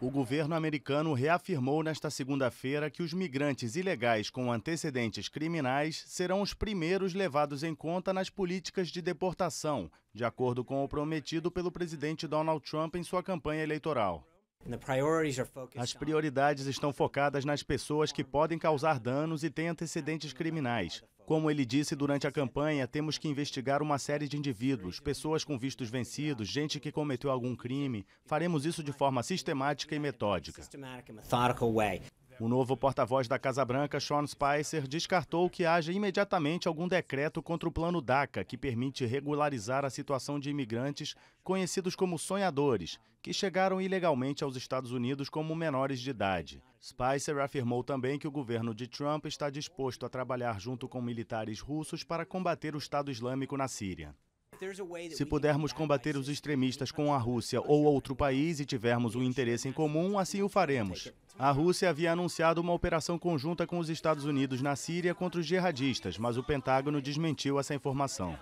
O governo americano reafirmou nesta segunda-feira que os migrantes ilegais com antecedentes criminais serão os primeiros levados em conta nas políticas de deportação, de acordo com o prometido pelo presidente Donald Trump em sua campanha eleitoral. As prioridades estão focadas nas pessoas que podem causar danos e têm antecedentes criminais, como ele disse durante a campanha, temos que investigar uma série de indivíduos, pessoas com vistos vencidos, gente que cometeu algum crime. Faremos isso de forma sistemática e metódica. O novo porta-voz da Casa Branca, Sean Spicer, descartou que haja imediatamente algum decreto contra o Plano DACA, que permite regularizar a situação de imigrantes conhecidos como sonhadores, que chegaram ilegalmente aos Estados Unidos como menores de idade. Spicer afirmou também que o governo de Trump está disposto a trabalhar junto com militares russos para combater o Estado Islâmico na Síria. Se pudermos combater os extremistas com a Rússia ou outro país e tivermos um interesse em comum, assim o faremos. A Rússia havia anunciado uma operação conjunta com os Estados Unidos na Síria contra os jihadistas, mas o Pentágono desmentiu essa informação.